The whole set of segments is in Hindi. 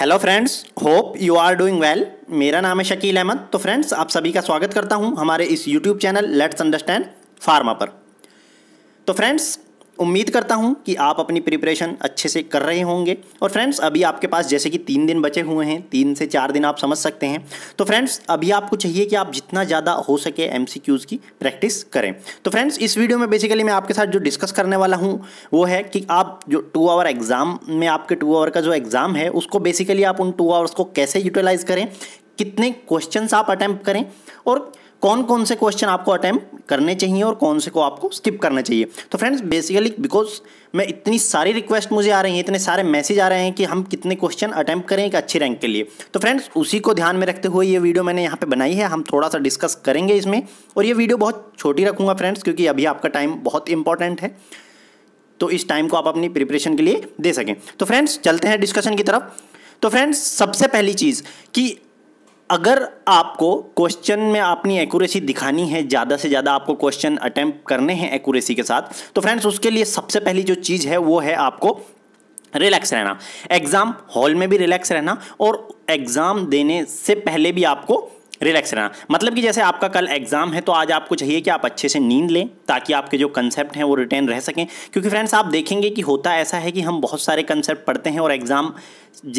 hello friends hope you are doing well मेरा नाम है शकील अहमद तो फ्रेंड्स आप सभी का स्वागत करता हूं हमारे इस YouTube channel let's understand pharma पर तो फ्रेंड्स उम्मीद करता हूँ कि आप अपनी प्रिपरेशन अच्छे से कर रहे होंगे और फ्रेंड्स अभी आपके पास जैसे कि तीन दिन बचे हुए हैं तीन से चार दिन आप समझ सकते हैं तो फ्रेंड्स अभी आपको चाहिए कि आप जितना ज़्यादा हो सके एम की प्रैक्टिस करें तो फ्रेंड्स इस वीडियो में बेसिकली मैं आपके साथ जो डिस्कस करने वाला हूँ वो है कि आप जो टू आवर एग्ज़ाम में आपके टू आवर का जो एग्ज़ाम है उसको बेसिकली आप उन टू आवर्स को कैसे यूटिलाइज़ करें कितने क्वेश्चंस आप अटैम्प्ट करें और कौन कौन से क्वेश्चन आपको अटैम्प्ट करने चाहिए और कौन से को आपको स्किप करना चाहिए तो फ्रेंड्स बेसिकली बिकॉज मैं इतनी सारी रिक्वेस्ट मुझे आ रही हैं इतने सारे मैसेज आ रहे हैं कि हम कितने क्वेश्चन अटैम्प्ट करें एक अच्छी रैंक के लिए तो फ्रेंड्स उसी को ध्यान में रखते हुए ये वीडियो मैंने यहाँ पे बनाई है हम थोड़ा सा डिस्कस करेंगे इसमें और ये वीडियो बहुत छोटी रखूँगा फ्रेंड्स क्योंकि अभी आपका टाइम बहुत इंपॉर्टेंट है तो इस टाइम को आप अपनी प्रिपरेशन के लिए दे सकें तो फ्रेंड्स चलते हैं डिस्कशन की तरफ तो फ्रेंड्स सबसे पहली चीज़ कि अगर आपको क्वेश्चन में अपनी एक्यूरेसी दिखानी है ज़्यादा से ज़्यादा आपको क्वेश्चन अटैम्प्ट करने हैं एक्यूरेसी के साथ तो फ्रेंड्स उसके लिए सबसे पहली जो चीज़ है वो है आपको रिलैक्स रहना एग्ज़ाम हॉल में भी रिलैक्स रहना और एग्ज़ाम देने से पहले भी आपको रिलैक्स रहना मतलब कि जैसे आपका कल एग्जाम है तो आज आपको चाहिए कि आप अच्छे से नींद लें ताकि आपके जो कंसेप्ट हैं वो रिटेन रह सकें क्योंकि फ्रेंड्स आप देखेंगे कि होता ऐसा है कि हम बहुत सारे कंसेप्ट पढ़ते हैं और एग्ज़ाम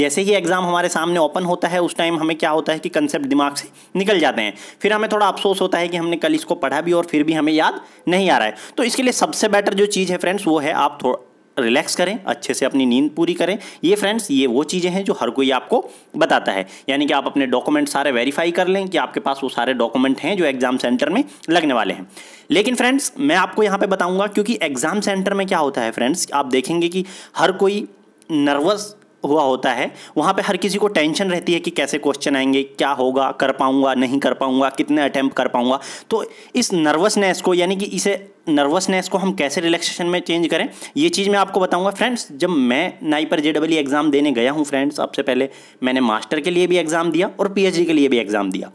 जैसे ही एग्ज़ाम हमारे सामने ओपन होता है उस टाइम हमें क्या होता है कि कंसेप्ट दिमाग से निकल जाते हैं फिर हमें थोड़ा अफसोस होता है कि हमने कल इसको पढ़ा भी और फिर भी हमें याद नहीं आ रहा है तो इसके लिए सबसे बेटर जो चीज़ है फ्रेंड्स वो है आप थोड़ा रिलैक्स करें अच्छे से अपनी नींद पूरी करें ये फ्रेंड्स ये वो चीज़ें हैं जो हर कोई आपको बताता है यानी कि आप अपने डॉक्यूमेंट सारे वेरीफाई कर लें कि आपके पास वो सारे डॉक्यूमेंट हैं जो एग्ज़ाम सेंटर में लगने वाले हैं लेकिन फ्रेंड्स मैं आपको यहाँ पर बताऊँगा क्योंकि एग्ज़ाम सेंटर में क्या होता है फ्रेंड्स आप देखेंगे कि हर कोई नर्वस हुआ होता है वहाँ पे हर किसी को टेंशन रहती है कि कैसे क्वेश्चन आएंगे क्या होगा कर पाऊँगा नहीं कर पाऊँगा कितने अटैम्प्ट कर पाऊँगा तो इस नर्वसनेस को यानी कि इसे नर्वसनेस को हम कैसे रिलैक्सेशन में चेंज करें ये चीज़ मैं आपको बताऊंगा फ्रेंड्स जब मैं नाइपर जे एग्ज़ाम देने गया हूँ फ्रेंड्स आपसे पहले मैंने मास्टर के लिए भी एग्ज़ाम दिया और पी के लिए भी एग्ज़ाम दिया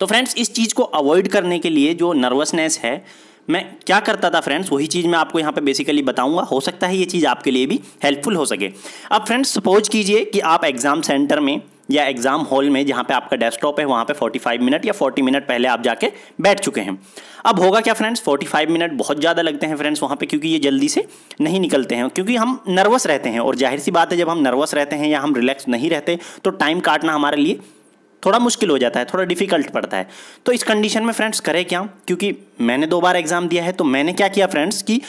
तो फ्रेंड्स इस चीज़ को अवॉइड करने के लिए जो नर्वसनेस है मैं क्या करता था फ्रेंड्स वही चीज़ मैं आपको यहाँ पे बेसिकली बताऊँगा हो सकता है ये चीज़ आपके लिए भी हेल्पफुल हो सके अब फ्रेंड्स सपोज कीजिए कि आप एग्ज़ाम सेंटर में या एग्ज़ाम हॉल में जहाँ पे आपका डेस्कटॉप है वहाँ पे 45 मिनट या 40 मिनट पहले आप जाके बैठ चुके हैं अब होगा क्या फ्रेंड्स 45 मिनट बहुत ज़्यादा लगते हैं फ्रेंड्स वहाँ पे क्योंकि ये जल्दी से नहीं निकलते हैं क्योंकि हम नर्वस रहते हैं और जाहिर सी बात है जब हम नर्वस रहते हैं या हम रिलैक्स नहीं रहते तो टाइम काटना हमारे लिए थोड़ा मुश्किल हो जाता है थोड़ा डिफिकल्ट पड़ता है तो इस कंडीशन में फ्रेंड्स करें क्या क्योंकि मैंने दो बार एग्ज़ाम दिया है तो मैंने क्या किया फ्रेंड्स कि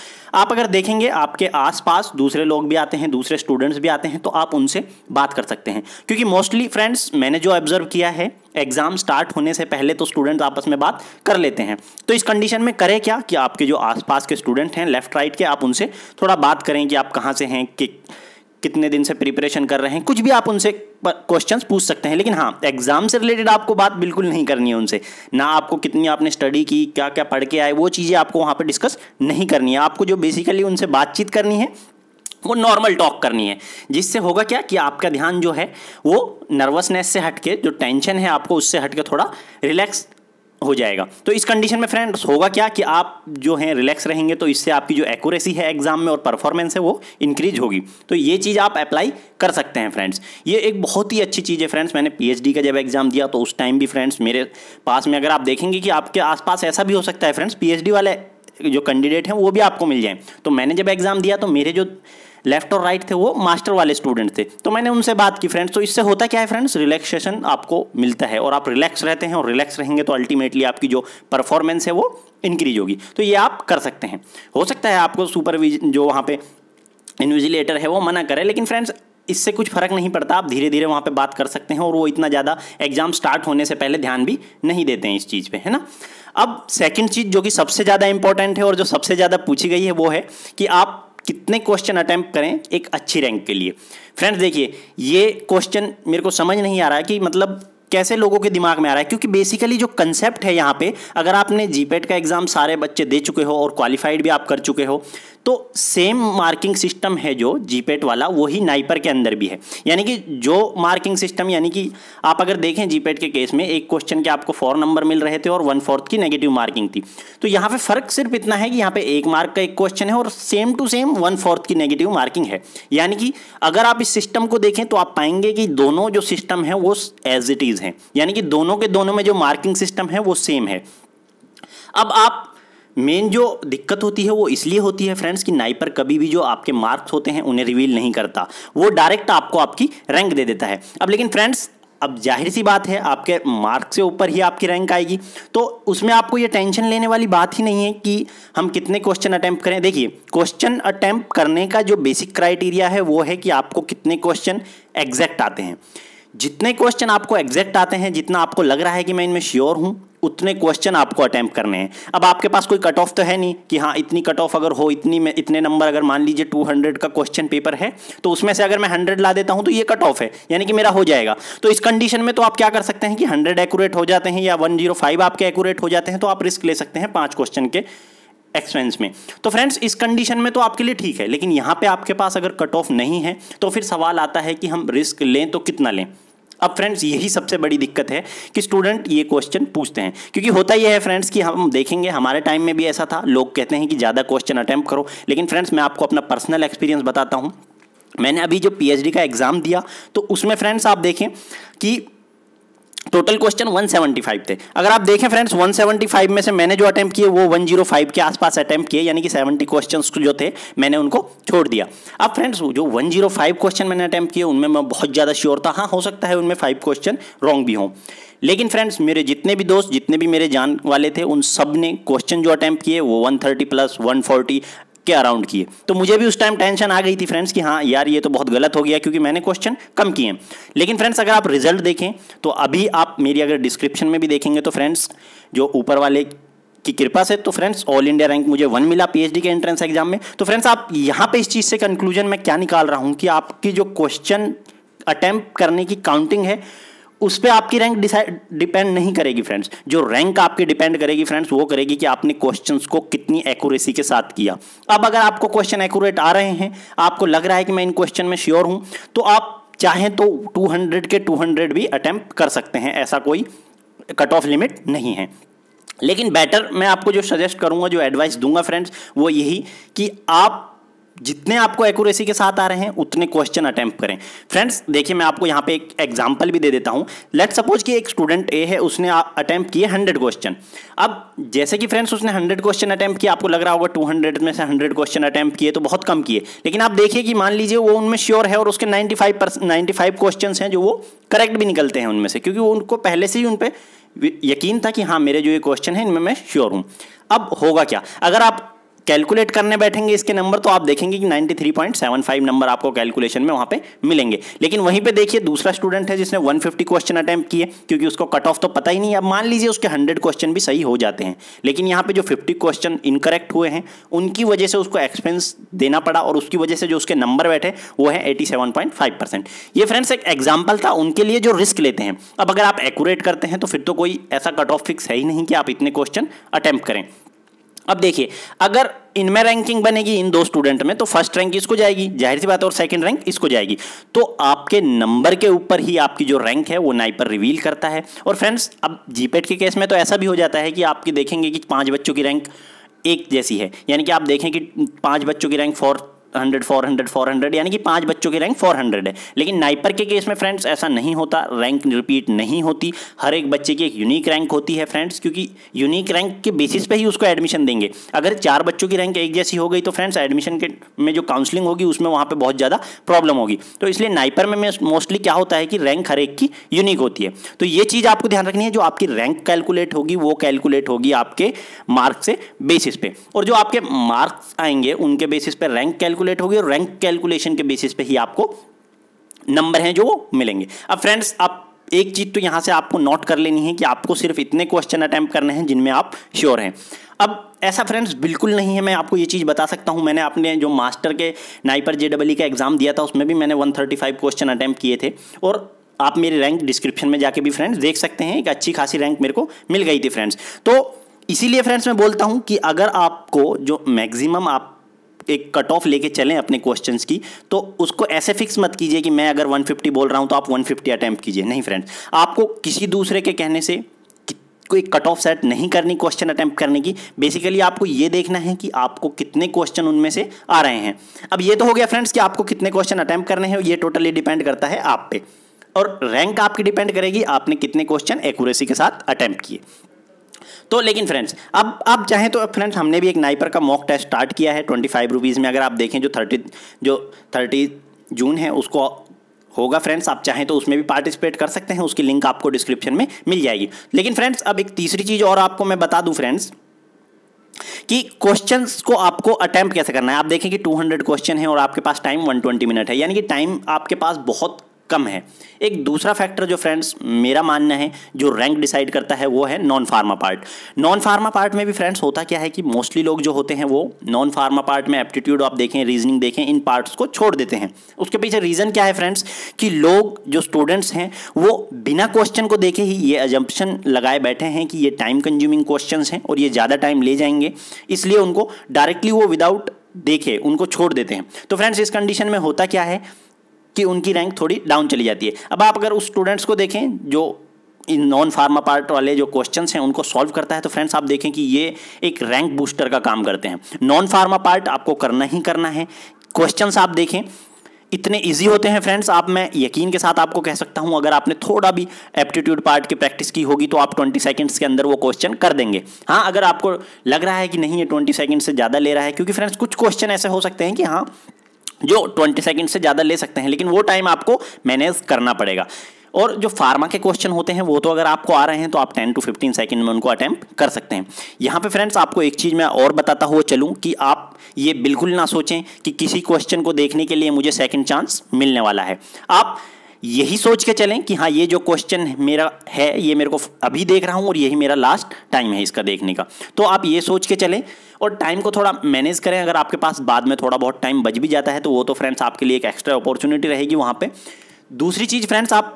आप अगर देखेंगे आपके आसपास दूसरे लोग भी आते हैं दूसरे स्टूडेंट्स भी आते हैं तो आप उनसे बात कर सकते हैं क्योंकि मोस्टली फ्रेंड्स मैंने जो ऑब्जर्व किया है एग्ज़ाम स्टार्ट होने से पहले तो स्टूडेंट्स आपस में बात कर लेते हैं तो इस कंडीशन में करें क्या कि आपके जो आसपास के स्टूडेंट हैं लेफ्ट राइट के आप उनसे थोड़ा बात करें कि आप कहाँ से हैं कि कितने दिन से प्रिपरेशन कर रहे हैं कुछ भी आप उनसे क्वेश्चंस पूछ सकते हैं लेकिन हाँ एग्जाम से रिलेटेड आपको बात बिल्कुल नहीं करनी है उनसे ना आपको कितनी आपने स्टडी की क्या क्या पढ़ के आए वो चीज़ें आपको वहाँ पर डिस्कस नहीं करनी है आपको जो बेसिकली उनसे बातचीत करनी है वो नॉर्मल टॉक करनी है जिससे होगा क्या कि आपका ध्यान जो है वो नर्वसनेस से हटके जो टेंशन है आपको उससे हटके थोड़ा रिलैक्स हो जाएगा तो इस कंडीशन में फ्रेंड्स होगा क्या कि आप जो हैं रिलैक्स रहेंगे तो इससे आपकी जो एक्यूरेसी है एग्जाम में और परफॉर्मेंस है वो इंक्रीज होगी तो ये चीज़ आप अप्लाई कर सकते हैं फ्रेंड्स ये एक बहुत ही अच्छी चीज़ है फ्रेंड्स मैंने पीएचडी का जब एग्जाम दिया तो उस टाइम भी फ्रेंड्स मेरे पास में अगर आप देखेंगे कि आपके आसपास ऐसा भी हो सकता है फ्रेंड्स पीएचडी वाले जो कैंडिडेट हैं वो भी आपको मिल जाए तो मैंने जब एग्ज़ाम दिया तो मेरे जो लेफ्ट और राइट थे वो मास्टर वाले स्टूडेंट थे तो मैंने उनसे बात की फ्रेंड्स तो इससे होता क्या है फ्रेंड्स रिलैक्सेशन आपको मिलता है और आप रिलैक्स रहते हैं और रिलैक्स रहेंगे तो अल्टीमेटली आपकी जो परफॉर्मेंस है वो इंक्रीज होगी तो ये आप कर सकते हैं हो सकता है आपको सुपरविज जो वहाँ पे इन्विजिलेटर है वो मना करे लेकिन फ्रेंड्स इससे कुछ फर्क नहीं पड़ता आप धीरे धीरे वहाँ पे बात कर सकते हैं और वो इतना ज़्यादा एग्जाम स्टार्ट होने से पहले ध्यान भी नहीं देते हैं इस चीज़ पे है ना अब सेकंड चीज़ जो कि सबसे ज़्यादा इंपॉर्टेंट है और जो सबसे ज़्यादा पूछी गई है वो है कि आप कितने क्वेश्चन अटैम्प्ट करें एक अच्छी रैंक के लिए फ्रेंड्स देखिए ये क्वेश्चन मेरे को समझ नहीं आ रहा है कि मतलब कैसे लोगों के दिमाग में आ रहा है क्योंकि बेसिकली जो कंसेप्ट है यहाँ पे अगर आपने जीपेट का एग्ज़ाम सारे बच्चे दे चुके हो और क्वालिफाइड भी आप कर चुके हो तो सेम मार्किंग सिस्टम है जो जीपेट वाला वही नाइपर के अंदर भी है यानी कि जो मार्किंग सिस्टम यानी कि आप अगर देखें जीपेट के केस में एक क्वेश्चन के आपको फोर नंबर मिल रहे थे और वन फोर्थ की नेगेटिव मार्किंग थी तो यहाँ पे फर्क सिर्फ इतना है कि यहाँ पे एक मार्क का एक क्वेश्चन है और same to same one fourth की नेगेटिव मार्किंग है यानी कि अगर आप इस सिस्टम को देखें तो आप पाएंगे कि दोनों जो सिस्टम है वो एज इट इज़ है यानी कि दोनों के दोनों में जो मार्किंग सिस्टम है वो सेम है अब आप मेन जो दिक्कत होती है वो इसलिए होती है फ्रेंड्स कि नाइपर कभी भी जो आपके मार्क्स होते हैं उन्हें रिवील नहीं करता वो डायरेक्ट आपको आपकी रैंक दे देता है अब लेकिन फ्रेंड्स अब जाहिर सी बात है आपके मार्क्स से ऊपर ही आपकी रैंक आएगी तो उसमें आपको ये टेंशन लेने वाली बात ही नहीं है कि हम कितने क्वेश्चन अटैम्प्ट करें देखिए क्वेश्चन अटैम्प्ट करने का जो बेसिक क्राइटेरिया है वो है कि आपको कितने क्वेश्चन एग्जैक्ट आते हैं जितने क्वेश्चन आपको एग्जैक्ट आते हैं जितना आपको लग रहा है कि मैं इनमें श्योर हूँ उतने क्वेश्चन आपको अटैम्प्ट करने हैं अब आपके पास कोई कट ऑफ तो है नहीं कि हाँ इतनी कट ऑफ अगर हो इतनी में इतने नंबर अगर मान लीजिए टू हंड्रेड का क्वेश्चन पेपर है तो उसमें से अगर मैं हंड्रेड ला देता हूँ तो ये कट ऑफ है यानी कि मेरा हो जाएगा तो इस कंडीशन में तो आप क्या कर सकते हैं कि हंड्रेड एकूरेट हो जाते हैं या वन जीरो फाइव आपके एकूरेट हो जाते हैं तो आप रिस्क ले सकते हैं पाँच क्वेश्चन के एक्सपेंस में तो फ्रेंड्स इस कंडीशन में तो आपके लिए ठीक है लेकिन यहाँ पर आपके पास अगर कट ऑफ नहीं है तो फिर सवाल आता है कि हम रिस्क लें तो कितना लें अब फ्रेंड्स यही सबसे बड़ी दिक्कत है कि स्टूडेंट ये क्वेश्चन पूछते हैं क्योंकि होता यह है फ्रेंड्स कि हम देखेंगे हमारे टाइम में भी ऐसा था लोग कहते हैं कि ज़्यादा क्वेश्चन अटैम्प्ट करो लेकिन फ्रेंड्स मैं आपको अपना पर्सनल एक्सपीरियंस बताता हूँ मैंने अभी जो पीएचडी का एग्ज़ाम दिया तो उसमें फ्रेंड्स आप देखें कि टोटल क्वेश्चन 175 थे अगर आप देखें फ्रेंड्स 175 में से मैंने जो अटैम्प्ट किए वो 105 के आसपास अटैम्प्ट किए यानी कि 70 क्वेश्चंस जो थे मैंने उनको छोड़ दिया अब फ्रेंड्स जो 105 क्वेश्चन मैंने अटैम्प्ट किए उनमें मैं बहुत ज़्यादा श्योर था हाँ हो सकता है उनमें फाइव क्वेश्चन रॉन्ग भी हों लेकिन फ्रेंड्स मेरे जितने भी दोस्त जितने भी मेरे जान वाले थे उन सब ने क्वेश्चन जो अटैम्प्ट किए वो 130 प्लस 140 के अराउंड किए तो मुझे भी उस टाइम टेंशन आ गई थी फ्रेंड्स कि हाँ यार ये तो बहुत गलत हो गया क्योंकि मैंने क्वेश्चन कम किए लेकिन फ्रेंड्स अगर आप रिजल्ट देखें तो अभी आप मेरी अगर डिस्क्रिप्शन में भी देखेंगे तो फ्रेंड्स जो ऊपर वाले की कृपा से तो फ्रेंड्स ऑल इंडिया रैंक मुझे वन मिला पीएचडी के एंट्रेंस एग्जाम में तो फ्रेंड्स आप यहाँ पे इस चीज़ से कंक्लूजन मैं क्या निकाल रहा हूँ कि आपकी जो क्वेश्चन अटैम्प्ट करने की काउंटिंग है उस पर आपकी रैंक डिसाइड डिपेंड नहीं करेगी फ्रेंड्स जो रैंक आपकी डिपेंड करेगी फ्रेंड्स वो करेगी कि आपने क्वेश्चंस को कितनी एक्यूरेसी के साथ किया अब अगर आपको क्वेश्चन एक्यूरेट आ रहे हैं आपको लग रहा है कि मैं इन क्वेश्चन में श्योर हूं तो आप चाहें तो 200 के 200 भी अटैम्प्ट कर सकते हैं ऐसा कोई कट ऑफ लिमिट नहीं है लेकिन बेटर मैं आपको जो सजेस्ट करूंगा जो एडवाइस दूंगा फ्रेंड्स वो यही कि आप जितने आपको एक्यूरेसी के साथ आ रहे हैं उतने क्वेश्चन अटैम्प्ट करें फ्रेंड्स देखिए मैं आपको यहाँ पे एक एग्जाम्पल भी दे देता हूँ लेट सपोज कि एक स्टूडेंट ए है उसने अटैम्प्ट किए हंड्रेड क्वेश्चन अब जैसे कि फ्रेंड्स उसने हंड्रेड क्वेश्चन अटैम्प्ट किया आपको लग रहा होगा टू हंड्रेड में से हंड्रेड क्वेश्चन अटैम्प्ट किए तो बहुत कम किए लेकिन आप देखिए कि मान लीजिए वो उनमें श्योर है और उसके ninety five percent ninety five question हैं जो वो करेक्ट भी निकलते हैं उनमें से क्योंकि वो उनको पहले से ही उन पर यकीन था कि हाँ मेरे जो ये क्वेश्चन है इनमें मैं श्योर हूँ अब होगा क्या अगर आप कैलकुलेट करने बैठेंगे इसके नंबर तो आप देखेंगे कि 93.75 नंबर आपको कैलकुलेशन में वहां पे मिलेंगे लेकिन वहीं पे देखिए दूसरा स्टूडेंट है जिसने 150 क्वेश्चन अटैम्प्ट किए क्योंकि उसको कट ऑफ तो पता ही नहीं अब मान लीजिए उसके 100 क्वेश्चन भी सही हो जाते हैं लेकिन यहाँ पे जो 50 क्वेश्चन इनकरेक्ट हुए हैं उनकी वजह से उसको एक्सपेंस देना पड़ा और उसकी वजह से जो उसके नंबर बैठे वो है एटी ये फ्रेंड्स एक एग्जाम्पल था उनके लिए जो रिस्क लेते हैं अब अगर आप एकूरेट करते हैं तो फिर तो कोई ऐसा कट ऑफ फिक्स है ही नहीं कि आप इतने क्वेश्चन अटैम्प्ट करें अब देखिए अगर इनमें रैंकिंग बनेगी इन दो स्टूडेंट में तो फर्स्ट रैंक इसको जाएगी जाहिर सी बात है और सेकंड रैंक इसको जाएगी तो आपके नंबर के ऊपर ही आपकी जो रैंक है वो नाइपर रिवील करता है और फ्रेंड्स अब जीपेट के केस में तो ऐसा भी हो जाता है कि आपके देखेंगे कि पाँच बच्चों की रैंक एक जैसी है यानी कि आप देखें कि पाँच बच्चों की rank fourth hundred four hundred four hundred यानी कि पांच बच्चों की रैंक फोर हंड्रेड है लेकिन नाइपर के केस में फ्रेंड्स ऐसा नहीं होता रैंक रिपीट नहीं होती हर एक बच्चे की एक यूनिक रैंक होती है फ्रेंड्स क्योंकि यूनिक रैंक के बेसिस पे ही उसको एडमिशन देंगे अगर चार बच्चों की रैंक एक जैसी हो गई तो फ्रेंड्स एडमिशन के में जो काउंसलिंग होगी उसमें वहाँ पर बहुत ज़्यादा प्रॉब्लम होगी तो इसलिए नाइपर में मोस्टली क्या होता है कि रैंक हर एक की यूनिक होती है तो ये चीज़ आपको ध्यान रखनी है जो आपकी रैंक कैलकुलेट होगी वो कैलकुलेट होगी आपके मार्क्स से बेसिस पे और जो आपके मार्क्स आएंगे उनके बेसिस पर रैंक कैलकुलेट कैलकुलेट होगी और रैंक कैलकुलेशन के बेसिस पे ही आपको नंबर हैं जो वो मिलेंगे अब फ्रेंड्स आप एक चीज़ तो यहां से आपको नोट कर लेनी है कि आपको सिर्फ इतने क्वेश्चन अटैम्प्ट करने हैं जिनमें आप श्योर हैं अब ऐसा फ्रेंड्स बिल्कुल नहीं है मैं आपको ये चीज़ बता सकता हूँ मैंने अपने जो मास्टर के नाइपर जे डबल का एग्ज़ाम दिया था उसमें भी मैंने 135 क्वेश्चन अटैम्प्ट किए थे और आप मेरे रैंक डिस्क्रिप्शन में जाके भी फ्रेंड्स देख सकते हैं एक अच्छी खासी रैंक मेरे को मिल गई थी फ्रेंड्स तो इसीलिए फ्रेंड्स मैं बोलता हूँ कि अगर आपको जो मैक्सिमम आप एक कट ऑफ लेके चलें अपने क्वेश्चन की तो उसको ऐसे फिक्स मत कीजिए कि मैं अगर 150 बोल रहा हूँ तो आप 150 फिफ्टी अटैम्प्ट कीजिए नहीं फ्रेंड्स आपको किसी दूसरे के कहने से कोई कट ऑफ सेट नहीं करनी क्वेश्चन अटैम्प्ट करने की बेसिकली आपको ये देखना है कि आपको कितने क्वेश्चन उनमें से आ रहे हैं अब ये तो हो गया फ्रेंड्स कि आपको कितने क्वेश्चन अटैम्प्ट करने हैं ये टोटली डिपेंड करता है आप पे और रैंक आपकी डिपेंड करेगी आपने कितने क्वेश्चन एक्यूरेसी के साथ अटैम्प्ट किए तो लेकिन फ्रेंड्स अब आप चाहें तो फ्रेंड्स हमने भी एक नाइपर का मॉक टेस्ट स्टार्ट किया है ट्वेंटी फाइव रुपीज़ में अगर आप देखें जो थर्टी जो थर्टी जून है उसको होगा फ्रेंड्स आप चाहें तो उसमें भी पार्टिसिपेट कर सकते हैं उसकी लिंक आपको डिस्क्रिप्शन में मिल जाएगी लेकिन फ्रेंड्स अब एक तीसरी चीज़ और आपको मैं बता दूं फ्रेंड्स कि क्वेश्चंस को आपको अटैम्प्ट कैसे करना है आप देखें कि 200 क्वेश्चन है और आपके पास टाइम 120 मिनट है यानी कि टाइम आपके पास बहुत कम है एक दूसरा फैक्टर जो फ्रेंड्स मेरा मानना है जो रैंक डिसाइड करता है वो है non pharma part non pharma part में भी फ्रेंड्स होता क्या है कि मोस्टली लोग जो होते हैं वो नॉन फार्मा पार्ट में एप्टीट्यूड आप देखें रीजनिंग देखें इन पार्ट्स को छोड़ देते हैं उसके पीछे रीज़न क्या है फ्रेंड्स कि लोग जो स्टूडेंट्स हैं वो बिना क्वेश्चन को देखे ही ये एजम्पन लगाए बैठे हैं कि ये टाइम कंज्यूमिंग क्वेश्चन हैं और ये ज़्यादा टाइम ले जाएंगे इसलिए उनको डायरेक्टली वो विदाउट देखे उनको छोड़ देते हैं तो फ्रेंड्स इस कंडीशन में होता क्या है कि उनकी रैंक थोड़ी डाउन चली जाती है अब आप अगर उस स्टूडेंट्स को देखें जो इन नॉन फार्मा पार्ट वाले जो क्वेश्चन हैं उनको सॉल्व करता है तो फ्रेंड्स आप देखें कि ये एक रैंक बूस्टर का काम करते हैं नॉन फार्मा पार्ट आपको करना ही करना है क्वेश्चंस आप देखें इतने इजी होते हैं फ्रेंड्स आप मैं यकीन के साथ आपको कह सकता हूं अगर आपने थोड़ा भी एप्टीट्यूड पार्ट की प्रैक्टिस की होगी तो आप 20 सेकंड्स के अंदर वो क्वेश्चन कर देंगे हाँ अगर आपको लग रहा है कि नहीं ये 20 सेकेंड से ज़्यादा ले रहा है क्योंकि फ्रेंड्स कुछ क्वेश्चन ऐसे हो सकते हैं कि हाँ जो ट्वेंटी सेकेंड से ज़्यादा ले सकते हैं लेकिन वो टाइम आपको मैनेज करना पड़ेगा और जो फार्मा के क्वेश्चन होते हैं वो तो अगर आपको आ रहे हैं तो आप 10 टू 15 सेकंड में उनको अटैम्प्ट कर सकते हैं यहाँ पे फ्रेंड्स आपको एक चीज़ मैं और बताता हुआ चलूँ कि आप ये बिल्कुल ना सोचें कि किसी क्वेश्चन को देखने के लिए मुझे सेकेंड चांस मिलने वाला है आप यही सोच के चलें कि हाँ ये जो क्वेश्चन मेरा है ये मेरे को अभी देख रहा हूँ और यही मेरा लास्ट टाइम है इसका देखने का तो आप ये सोच के चलें और टाइम को थोड़ा मैनेज करें अगर आपके पास बाद में थोड़ा बहुत टाइम बच भी जाता है तो वो तो फ्रेंड्स आपके लिए एक एक्स्ट्रा अपॉर्चुनिटी रहेगी वहाँ पर दूसरी चीज़ फ्रेंड्स आप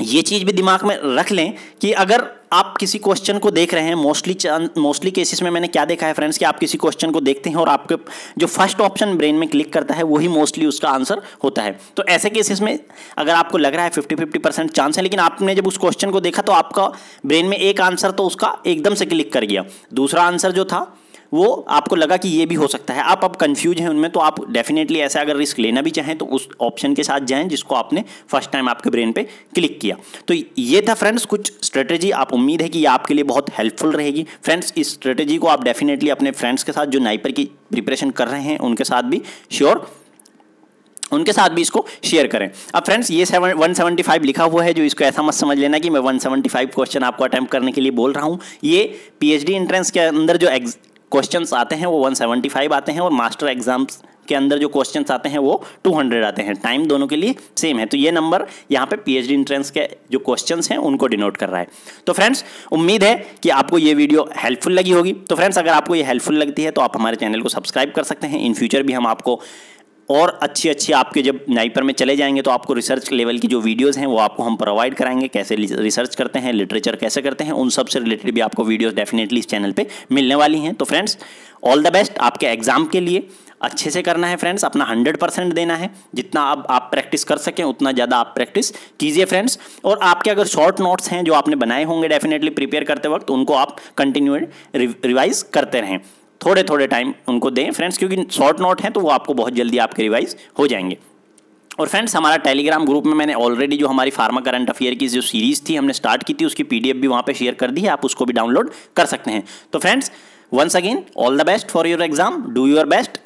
ये चीज़ भी दिमाग में रख लें कि अगर आप किसी क्वेश्चन को देख रहे हैं मोस्टली मोस्टली केसेस में मैंने क्या देखा है फ्रेंड्स कि आप किसी क्वेश्चन को देखते हैं और आपके जो फर्स्ट ऑप्शन ब्रेन में क्लिक करता है वही मोस्टली उसका आंसर होता है तो ऐसे केसेस में अगर आपको लग रहा है फिफ्टी फिफ्टी परसेंट चांस है लेकिन आपने जब उस क्वेश्चन को देखा तो आपका ब्रेन में एक आंसर तो उसका एकदम से क्लिक कर गया दूसरा आंसर जो था वो आपको लगा कि ये भी हो सकता है आप अब कन्फ्यूज हैं उनमें तो आप डेफिनेटली ऐसा अगर रिस्क लेना भी चाहें तो उस ऑप्शन के साथ जाएं जिसको आपने फर्स्ट टाइम आपके ब्रेन पे क्लिक किया तो ये था फ्रेंड्स कुछ स्ट्रेटेजी आप उम्मीद है कि ये आपके लिए बहुत हेल्पफुल रहेगी फ्रेंड्स इस स्ट्रेटेजी को आप डेफिनेटली अपने फ्रेंड्स के साथ जो नाइपर की प्रिपरेशन कर रहे हैं उनके साथ भी श्योर उनके साथ भी इसको शेयर करें अब फ्रेंड्स ये सेवन वन सेवेंटी फाइव लिखा हुआ है जो इसको ऐसा मत समझ लेना कि मैं वन सेवेंटी फाइव क्वेश्चन आपको अटैम्प्ट करने के लिए बोल रहा हूँ ये पीएचडी एंट्रेंस के अंदर जो क्वेश्चंस आते हैं वो 175 आते हैं और मास्टर एग्जाम्स के अंदर जो क्वेश्चंस आते हैं वो 200 आते हैं टाइम दोनों के लिए सेम है तो ये नंबर यहाँ पे पीएचडी एंट्रेंस के जो क्वेश्चंस हैं उनको डिनोट कर रहा है तो फ्रेंड्स उम्मीद है कि आपको ये वीडियो हेल्पफुल लगी होगी तो फ्रेंड्स अगर आपको ये हेल्पफुल लगती है तो आप हमारे चैनल को सब्सक्राइब कर सकते हैं इन फ्यूचर भी हम आपको और अच्छी अच्छी आपके जब नाइपर में चले जाएंगे तो आपको रिसर्च लेवल की जो वीडियोस हैं वो आपको हम प्रोवाइड कराएंगे कैसे रिसर्च करते हैं लिटरेचर कैसे करते हैं उन सब से रिलेटेड भी आपको वीडियोस डेफिनेटली इस चैनल पे मिलने वाली हैं तो फ्रेंड्स ऑल द बेस्ट आपके एग्जाम के लिए अच्छे से करना है फ्रेंड्स अपना हंड्रेड परसेंट देना है जितना आप आप प्रैक्टिस कर सकें उतना ज़्यादा आप प्रैक्टिस कीजिए फ्रेंड्स और आपके अगर शॉर्ट नोट्स हैं जो आपने बनाए होंगे डेफिनेटली प्रिपेयर करते वक्त उनको आप कंटिन्यू रिवाइज करते रहें थोड़े थोड़े टाइम उनको दें फ्रेंड्स क्योंकि शॉर्ट नोट हैं तो वो आपको बहुत जल्दी आपके रिवाइज हो जाएंगे और फ्रेंड्स हमारा टेलीग्राम ग्रुप में मैंने ऑलरेडी जो हमारी फार्मा करंट अफेयर की जो सीरीज़ थी हमने स्टार्ट की थी उसकी पीडीएफ भी वहाँ पे शेयर कर दी है आप उसको भी डाउनलोड कर सकते हैं तो friends once again all the best for your exam do your best